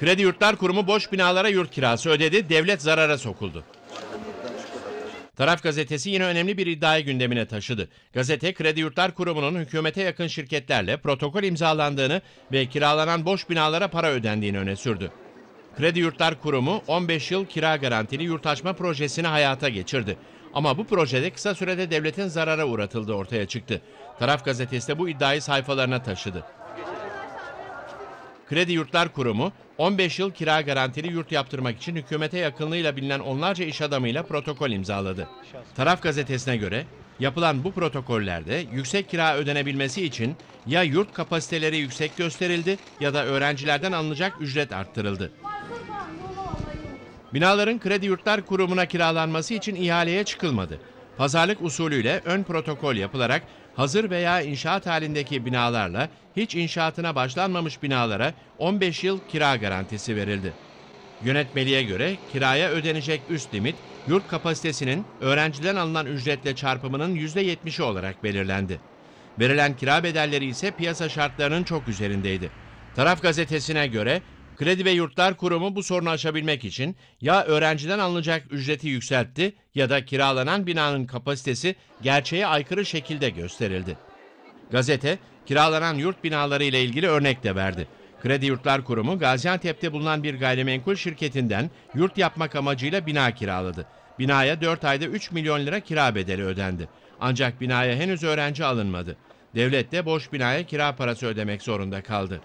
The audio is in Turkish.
Kredi Yurtlar Kurumu boş binalara yurt kirası ödedi, devlet zarara sokuldu. Taraf gazetesi yine önemli bir iddiayı gündemine taşıdı. Gazete Kredi Yurtlar Kurumu'nun hükümete yakın şirketlerle protokol imzalandığını ve kiralanan boş binalara para ödendiğini öne sürdü. Kredi Yurtlar Kurumu 15 yıl kira garantili yurttaşma projesini hayata geçirdi. Ama bu projede kısa sürede devletin zarara uğratıldığı ortaya çıktı. Taraf gazetesi de bu iddiayı sayfalarına taşıdı. Kredi Yurtlar Kurumu 15 yıl kira garantili yurt yaptırmak için hükümete yakınlığıyla bilinen onlarca iş adamıyla protokol imzaladı. Taraf gazetesine göre yapılan bu protokollerde yüksek kira ödenebilmesi için ya yurt kapasiteleri yüksek gösterildi ya da öğrencilerden alınacak ücret arttırıldı. Binaların Kredi Yurtlar Kurumu'na kiralanması için ihaleye çıkılmadı. Pazarlık usulüyle ön protokol yapılarak hazır veya inşaat halindeki binalarla hiç inşaatına başlanmamış binalara 15 yıl kira garantisi verildi. Yönetmeliğe göre kiraya ödenecek üst limit yurt kapasitesinin öğrenciden alınan ücretle çarpımının %70'i olarak belirlendi. Verilen kira bedelleri ise piyasa şartlarının çok üzerindeydi. Taraf gazetesine göre Kredi ve Yurtlar Kurumu bu sorunu aşabilmek için ya öğrenciden alınacak ücreti yükseltti ya da kiralanan binanın kapasitesi gerçeğe aykırı şekilde gösterildi. Gazete, kiralanan yurt binaları ile ilgili örnek de verdi. Kredi Yurtlar Kurumu Gaziantep'te bulunan bir gayrimenkul şirketinden yurt yapmak amacıyla bina kiraladı. Binaya 4 ayda 3 milyon lira kira bedeli ödendi. Ancak binaya henüz öğrenci alınmadı. Devlet de boş binaya kira parası ödemek zorunda kaldı.